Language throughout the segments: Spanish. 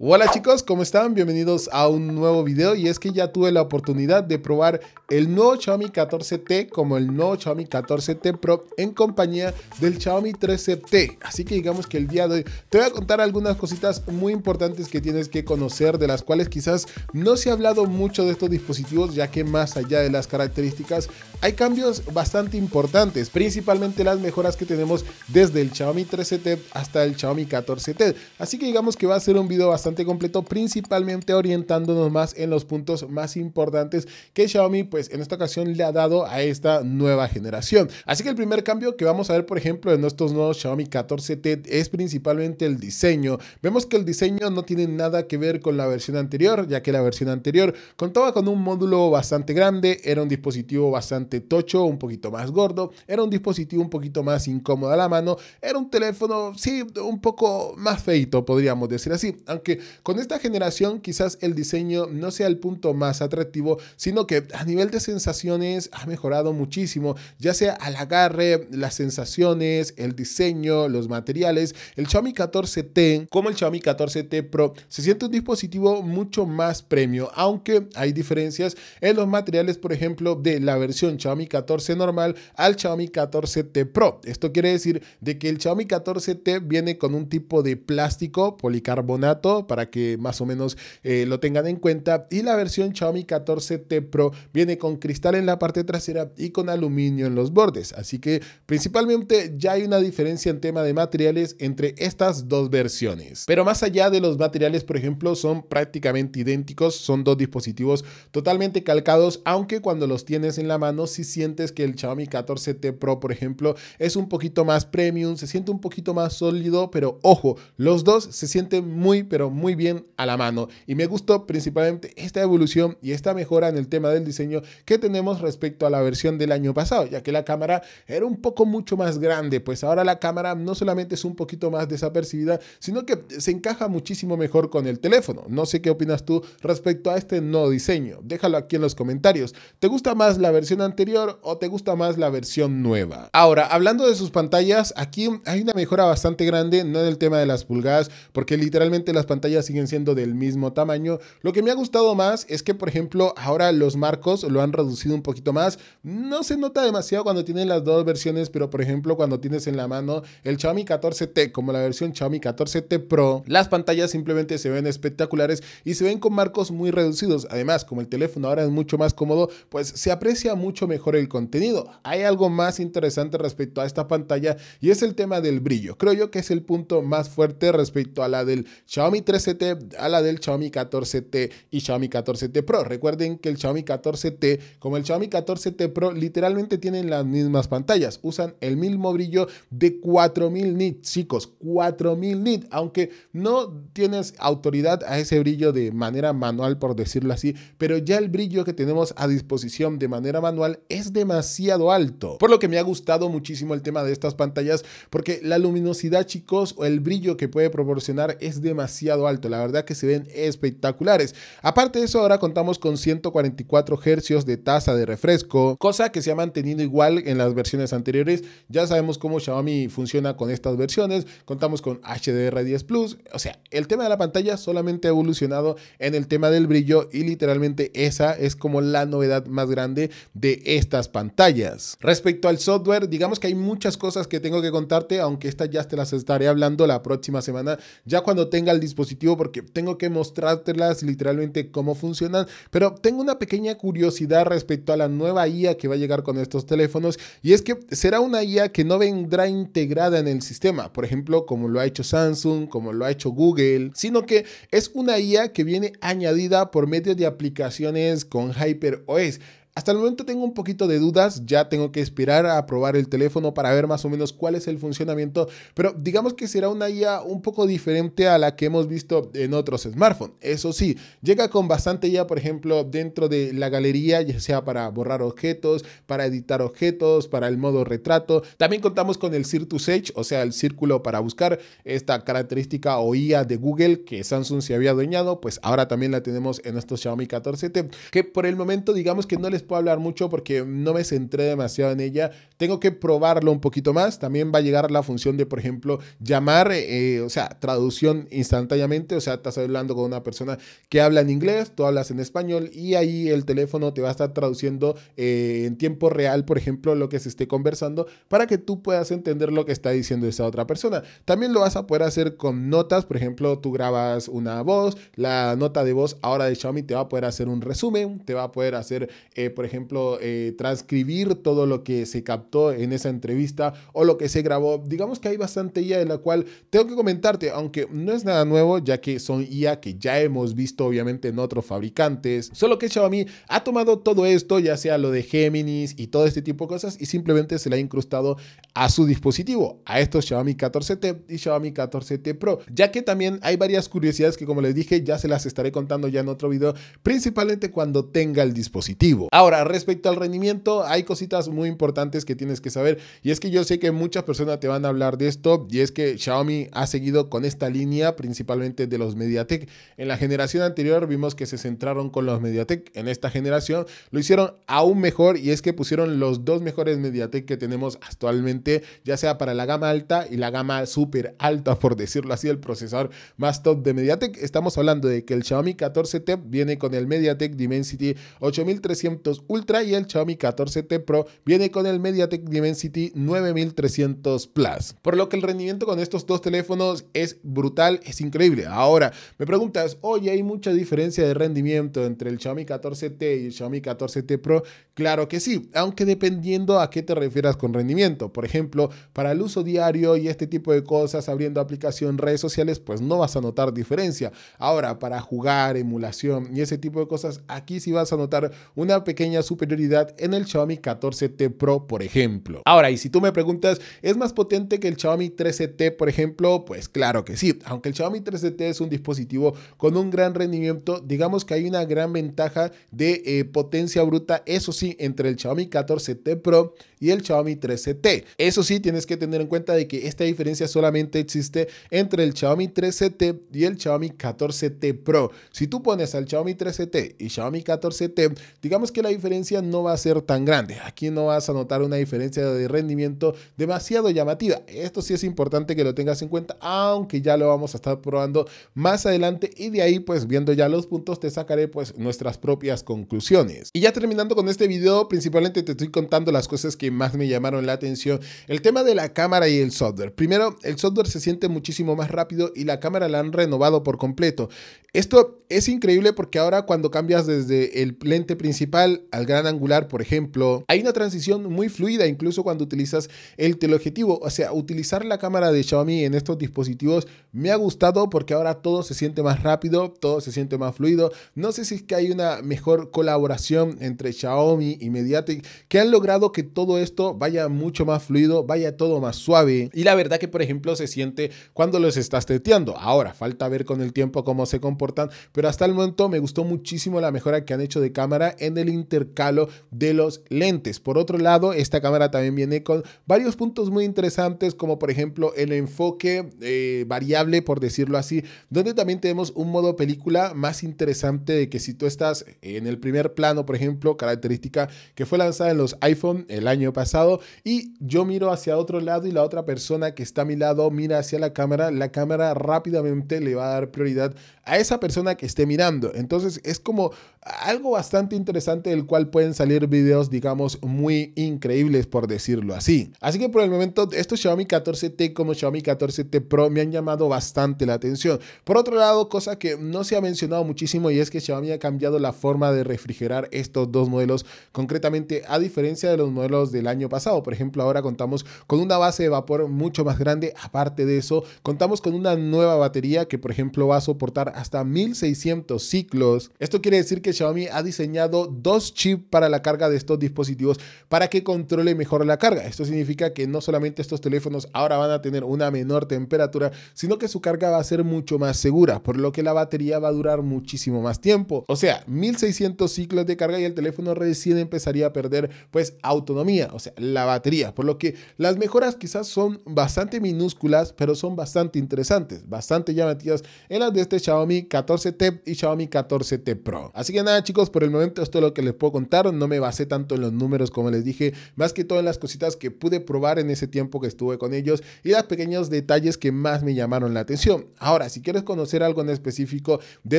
Hola chicos, ¿cómo están? Bienvenidos a un nuevo video y es que ya tuve la oportunidad de probar el nuevo Xiaomi 14T como el nuevo Xiaomi 14T Pro en compañía del Xiaomi 13T. Así que digamos que el día de hoy te voy a contar algunas cositas muy importantes que tienes que conocer de las cuales quizás no se ha hablado mucho de estos dispositivos ya que más allá de las características hay cambios bastante importantes, principalmente las mejoras que tenemos desde el Xiaomi 13T hasta el Xiaomi 14T. Así que digamos que va a ser un video bastante completo, principalmente orientándonos más en los puntos más importantes que Xiaomi pues en esta ocasión le ha dado a esta nueva generación. Así que el primer cambio que vamos a ver por ejemplo en nuestros nuevos Xiaomi 14T es principalmente el diseño. Vemos que el diseño no tiene nada que ver con la versión anterior, ya que la versión anterior contaba con un módulo bastante grande, era un dispositivo bastante tocho, un poquito más gordo, era un dispositivo un poquito más incómodo a la mano, era un teléfono, sí, un poco más feito, podríamos decir así, aunque con esta generación quizás el diseño no sea el punto más atractivo, sino que a nivel de sensaciones ha mejorado muchísimo, ya sea al agarre, las sensaciones, el diseño, los materiales. El Xiaomi 14T, como el Xiaomi 14T Pro, se siente un dispositivo mucho más premio, aunque hay diferencias en los materiales, por ejemplo, de la versión Xiaomi 14 normal al Xiaomi 14T Pro. Esto quiere decir de que el Xiaomi 14T viene con un tipo de plástico policarbonato para que más o menos eh, lo tengan en cuenta. Y la versión Xiaomi 14T Pro viene con cristal en la parte trasera y con aluminio en los bordes. Así que principalmente ya hay una diferencia en tema de materiales entre estas dos versiones. Pero más allá de los materiales, por ejemplo, son prácticamente idénticos. Son dos dispositivos totalmente calcados, aunque cuando los tienes en la mano si sientes que el Xiaomi 14T Pro, por ejemplo, es un poquito más premium, se siente un poquito más sólido, pero ojo, los dos se sienten muy, pero muy muy bien a la mano. Y me gustó principalmente esta evolución y esta mejora en el tema del diseño que tenemos respecto a la versión del año pasado, ya que la cámara era un poco mucho más grande, pues ahora la cámara no solamente es un poquito más desapercibida, sino que se encaja muchísimo mejor con el teléfono. No sé qué opinas tú respecto a este nuevo diseño. Déjalo aquí en los comentarios. ¿Te gusta más la versión anterior o te gusta más la versión nueva? Ahora, hablando de sus pantallas, aquí hay una mejora bastante grande, no en el tema de las pulgadas, porque literalmente las pantallas siguen siendo del mismo tamaño. Lo que me ha gustado más es que, por ejemplo, ahora los marcos lo han reducido un poquito más. No se nota demasiado cuando tienen las dos versiones, pero por ejemplo, cuando tienes en la mano el Xiaomi 14T, como la versión Xiaomi 14T Pro, las pantallas simplemente se ven espectaculares y se ven con marcos muy reducidos. Además, como el teléfono ahora es mucho más cómodo, pues se aprecia mucho mejor el contenido. Hay algo más interesante respecto a esta pantalla y es el tema del brillo. Creo yo que es el punto más fuerte respecto a la del Xiaomi 13T a la del Xiaomi 14T y Xiaomi 14T Pro. Recuerden que el Xiaomi 14T, como el Xiaomi 14T Pro, literalmente tienen las mismas pantallas. Usan el mismo brillo de 4000 nits, chicos, 4000 nits. Aunque no tienes autoridad a ese brillo de manera manual, por decirlo así, pero ya el brillo que tenemos a disposición de manera manual es demasiado alto. Por lo que me ha gustado muchísimo el tema de estas pantallas, porque la luminosidad, chicos, o el brillo que puede proporcionar es demasiado alto. La verdad que se ven espectaculares. Aparte de eso, ahora contamos con 144 hercios de tasa de refresco, cosa que se ha mantenido igual en las versiones anteriores. Ya sabemos cómo Xiaomi funciona con estas versiones. Contamos con HDR10 Plus. O sea, el tema de la pantalla solamente ha evolucionado en el tema del brillo y literalmente esa es como la novedad más grande de estas pantallas. Respecto al software, digamos que hay muchas cosas que tengo que contarte, aunque estas ya te las estaré hablando la próxima semana, ya cuando tenga el dispositivo porque tengo que mostrártelas literalmente cómo funcionan, pero tengo una pequeña curiosidad respecto a la nueva IA que va a llegar con estos teléfonos y es que será una IA que no vendrá integrada en el sistema, por ejemplo, como lo ha hecho Samsung, como lo ha hecho Google, sino que es una IA que viene añadida por medio de aplicaciones con HyperOS. Hasta el momento tengo un poquito de dudas, ya tengo que esperar a probar el teléfono para ver más o menos cuál es el funcionamiento, pero digamos que será una IA un poco diferente a la que hemos visto en otros smartphones. Eso sí, llega con bastante IA, por ejemplo, dentro de la galería, ya sea para borrar objetos, para editar objetos, para el modo retrato. También contamos con el Cirtus Edge, o sea, el círculo para buscar esta característica o IA de Google que Samsung se había adueñado, pues ahora también la tenemos en estos Xiaomi 14T, que por el momento digamos que no les puedo hablar mucho porque no me centré demasiado en ella. Tengo que probarlo un poquito más. También va a llegar la función de, por ejemplo, llamar, eh, o sea, traducción instantáneamente. O sea, estás hablando con una persona que habla en inglés, tú hablas en español y ahí el teléfono te va a estar traduciendo eh, en tiempo real, por ejemplo, lo que se esté conversando para que tú puedas entender lo que está diciendo esa otra persona. También lo vas a poder hacer con notas. Por ejemplo, tú grabas una voz, la nota de voz ahora de Xiaomi te va a poder hacer un resumen, te va a poder hacer... Eh, por ejemplo, eh, transcribir todo lo que se captó en esa entrevista o lo que se grabó. Digamos que hay bastante IA de la cual tengo que comentarte, aunque no es nada nuevo, ya que son IA que ya hemos visto obviamente en otros fabricantes. Solo que Xiaomi ha tomado todo esto, ya sea lo de Géminis y todo este tipo de cosas, y simplemente se la ha incrustado a su dispositivo, a estos Xiaomi 14T y Xiaomi 14T Pro, ya que también hay varias curiosidades que como les dije ya se las estaré contando ya en otro video, principalmente cuando tenga el dispositivo. Ahora, Ahora, respecto al rendimiento, hay cositas muy importantes que tienes que saber. Y es que yo sé que muchas personas te van a hablar de esto. Y es que Xiaomi ha seguido con esta línea, principalmente de los Mediatek. En la generación anterior vimos que se centraron con los Mediatek. En esta generación lo hicieron aún mejor. Y es que pusieron los dos mejores Mediatek que tenemos actualmente, ya sea para la gama alta y la gama súper alta, por decirlo así, el procesador más top de Mediatek. Estamos hablando de que el Xiaomi 14T viene con el Mediatek Dimensity 8300 Ultra y el Xiaomi 14T Pro viene con el MediaTek Dimensity 9300 Plus. Por lo que el rendimiento con estos dos teléfonos es brutal, es increíble. Ahora, me preguntas, oye, hay mucha diferencia de rendimiento entre el Xiaomi 14T y el Xiaomi 14T Pro. Claro que sí, aunque dependiendo a qué te refieras con rendimiento. Por ejemplo, para el uso diario y este tipo de cosas, abriendo aplicación, redes sociales, pues no vas a notar diferencia. Ahora, para jugar, emulación y ese tipo de cosas, aquí sí vas a notar una pequeña superioridad en el Xiaomi 14T Pro, por ejemplo. Ahora, y si tú me preguntas, ¿es más potente que el Xiaomi 13T, por ejemplo? Pues claro que sí, aunque el Xiaomi 13T es un dispositivo con un gran rendimiento, digamos que hay una gran ventaja de eh, potencia bruta, eso sí, entre el Xiaomi 14T Pro y el Xiaomi 13T. Eso sí, tienes que tener en cuenta de que esta diferencia solamente existe entre el Xiaomi 13T y el Xiaomi 14T Pro. Si tú pones al Xiaomi 13T y Xiaomi 14T, digamos que la diferencia no va a ser tan grande. Aquí no vas a notar una diferencia de rendimiento demasiado llamativa. Esto sí es importante que lo tengas en cuenta, aunque ya lo vamos a estar probando más adelante y de ahí pues viendo ya los puntos te sacaré pues nuestras propias conclusiones. Y ya terminando con este video, principalmente te estoy contando las cosas que más me llamaron la atención. El tema de la cámara y el software. Primero, el software se siente muchísimo más rápido y la cámara la han renovado por completo. Esto es increíble porque ahora cuando cambias desde el lente principal al gran angular, por ejemplo, hay una transición muy fluida incluso cuando utilizas el teleobjetivo. O sea, utilizar la cámara de Xiaomi en estos dispositivos me ha gustado porque ahora todo se siente más rápido, todo se siente más fluido. No sé si es que hay una mejor colaboración entre Xiaomi y Mediatek que han logrado que todo esto vaya mucho más fluido, vaya todo más suave. Y la verdad que, por ejemplo, se siente cuando los estás teteando. Ahora, falta ver con el tiempo cómo se comportan, pero hasta el momento me gustó muchísimo la mejora que han hecho de cámara en el intercalo de los lentes. Por otro lado, esta cámara también viene con varios puntos muy interesantes, como por ejemplo el enfoque eh, variable, por decirlo así, donde también tenemos un modo película más interesante de que si tú estás en el primer plano, por ejemplo, característica que fue lanzada en los iPhone el año pasado, y yo miro hacia otro lado y la otra persona que está a mi lado mira hacia la cámara, la cámara rápidamente le va a dar prioridad a esa persona que esté mirando. Entonces es como algo bastante interesante del cual pueden salir videos, digamos, muy increíbles por decirlo así. Así que por el momento estos Xiaomi 14T como Xiaomi 14T Pro me han llamado bastante la atención. Por otro lado, cosa que no se ha mencionado muchísimo y es que Xiaomi ha cambiado la forma de refrigerar estos dos modelos, concretamente a diferencia de los modelos del año pasado. Por ejemplo, ahora contamos con una base de vapor mucho más grande. Aparte de eso, contamos con una nueva batería que, por ejemplo, va a soportar hasta 1600 ciclos. Esto quiere decir que Xiaomi ha diseñado dos chips para la carga de estos dispositivos para que controle mejor la carga. Esto significa que no solamente estos teléfonos ahora van a tener una menor temperatura, sino que su carga va a ser mucho más segura, por lo que la batería va a durar muchísimo más tiempo. O sea, 1600 ciclos de carga y el teléfono recién empezaría a perder pues autonomía, o sea, la batería, por lo que las mejoras quizás son bastante minúsculas, pero son bastante interesantes, bastante llamativas en las de este Xiaomi Xiaomi 14T y Xiaomi 14T Pro. Así que nada chicos, por el momento esto es lo que les puedo contar, no me basé tanto en los números como les dije, más que todo en las cositas que pude probar en ese tiempo que estuve con ellos y los pequeños detalles que más me llamaron la atención. Ahora, si quieres conocer algo en específico de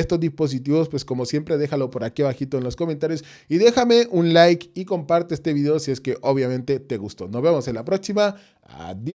estos dispositivos, pues como siempre déjalo por aquí abajito en los comentarios y déjame un like y comparte este video si es que obviamente te gustó. Nos vemos en la próxima. Adiós.